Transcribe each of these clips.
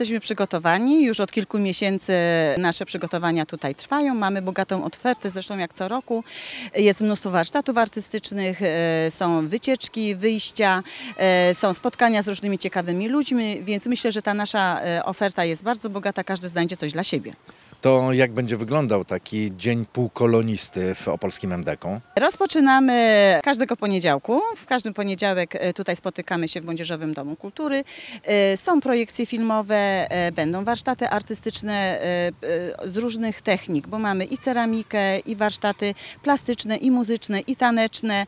jesteśmy przygotowani. Już od kilku miesięcy nasze przygotowania tutaj trwają. Mamy bogatą ofertę, zresztą jak co roku. Jest mnóstwo warsztatów artystycznych, e, są wycieczki, wyjścia, e, są spotkania z różnymi ciekawymi ludźmi, więc myślę, że ta nasza e, oferta jest bardzo bogata. Każdy znajdzie coś dla siebie to jak będzie wyglądał taki dzień półkolonisty w opolskim mdk Rozpoczynamy każdego poniedziałku. W każdym poniedziałek e, tutaj spotykamy się w Młodzieżowym Domu Kultury. E, są projekcje filmowe, e, będą warsztaty artystyczne z różnych technik, bo mamy i ceramikę, i warsztaty plastyczne, i muzyczne, i taneczne,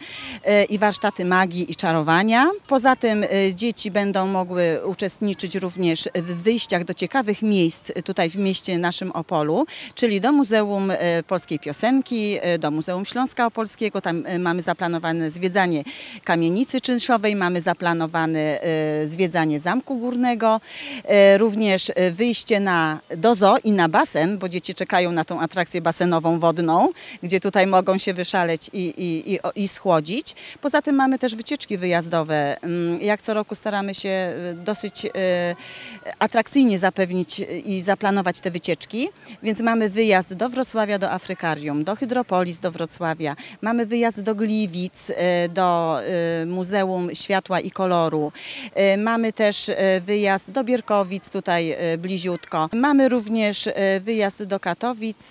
i warsztaty magii i czarowania. Poza tym dzieci będą mogły uczestniczyć również w wyjściach do ciekawych miejsc tutaj w mieście naszym Opolu Opolu, czyli do Muzeum e, Polskiej Piosenki, e, do Muzeum Śląska Opolskiego. Tam e, mamy zaplanowane zwiedzanie kamienicy czynszowej, mamy zaplanowane zwiedzanie Zamku Górnego, również wyjście na dozo i na basen, bo dzieci czekają na tą atrakcję basenową wodną, gdzie tutaj mogą się wyszaleć i, i, i, i schłodzić. Poza tym mamy też wycieczki wyjazdowe. Mm, jak co roku staramy się dosyć atrakcyjnie zapewnić i zaplanować te wycieczki. Więc mamy wyjazd do Wrocławia, do Afrykarium, do Hydropolis, do Wrocławia. Mamy wyjazd do Gliwic, e, do e, Muzeum Światła i Koloru. E, mamy też wyjazd do Bierkowic, tutaj bliziutko. Mamy również wyjazd do Katowic,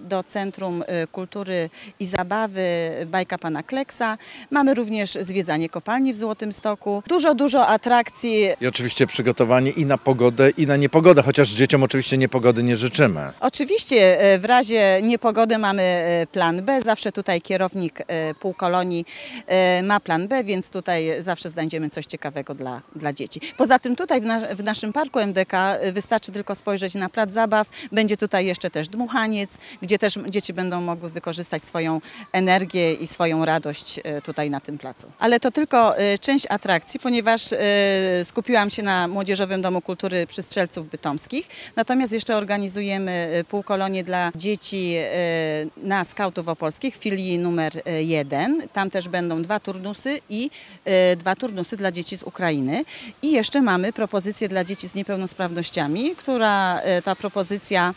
do Centrum Kultury i Zabawy Bajka Pana Kleksa. Mamy również zwiedzanie kopalni w Złotym Stoku. Dużo, dużo atrakcji. I oczywiście przygotowanie i na pogodę, i na niepogodę, chociaż dzieciom oczywiście niepogody nie życzymy. Oczywiście e, w razie niepogody mamy e, plan B. Zawsze tutaj kierownik e, półkolonii ma plan B, więc tutaj zawsze znajdziemy coś ciekawego dla, dla dzieci. Poza tym tutaj w, na, w naszym parku MDK wystarczy tylko spojrzeć na plac zabaw. Będzie tutaj jeszcze też dmuchaniec, gdzie też dzieci będą mogły wykorzystać swoją energię i swoją radość tutaj na tym placu. Ale to tylko część atrakcji, ponieważ skupiłam się na Młodzieżowym Domu Kultury Przystrzelców Bytomskich. Natomiast jeszcze organizujemy mamy y, półkolonie dla dzieci y, na skautów opolskich, filii numer y, jeden. Tam też będą dwa turnusy i dwa turnusy dla dzieci z Ukrainy. I jeszcze mamy propozycję dla dzieci z niepełnosprawnościami, która ta propozycja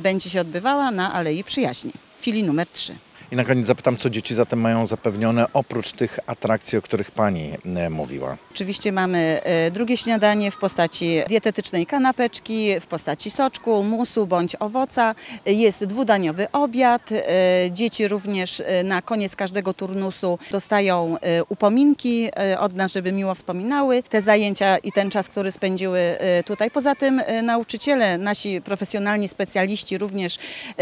będzie się odbywała na Alei Przyjaźni, w filii numer trzy. I na koniec zapytam, co dzieci zatem mają zapewnione oprócz tych atrakcji, o których Pani e, mówiła. Oczywiście mamy e, drugie śniadanie w postaci dietetycznej kanapeczki, w postaci soczku, musu bądź owoca. Jest dwudaniowy obiad. E, dzieci również na koniec każdego turnusu dostają upominki od nas, żeby miło wspominały te zajęcia i ten czas, który spędziły tutaj. Poza tym nauczyciele, nasi profesjonalni specjaliści również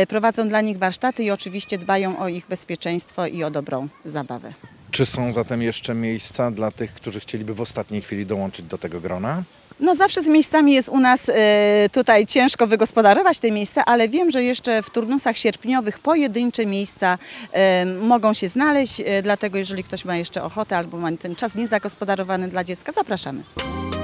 prowadzą dla nich warsztaty i oczywiście dbają o ich ich bezpieczeństwo i o dobrą zabawę. Czy są zatem jeszcze miejsca dla tych, którzy chcieliby w ostatniej chwili dołączyć do tego grona? No zawsze z miejscami jest u nas y, tutaj ciężko wygospodarować te miejsca, ale wiem, że jeszcze w turnusach sierpniowych pojedyncze miejsca y, mogą się znaleźć, y, dlatego jeżeli ktoś ma jeszcze ochotę albo ma ten czas niezagospodarowany dla dziecka, zapraszamy.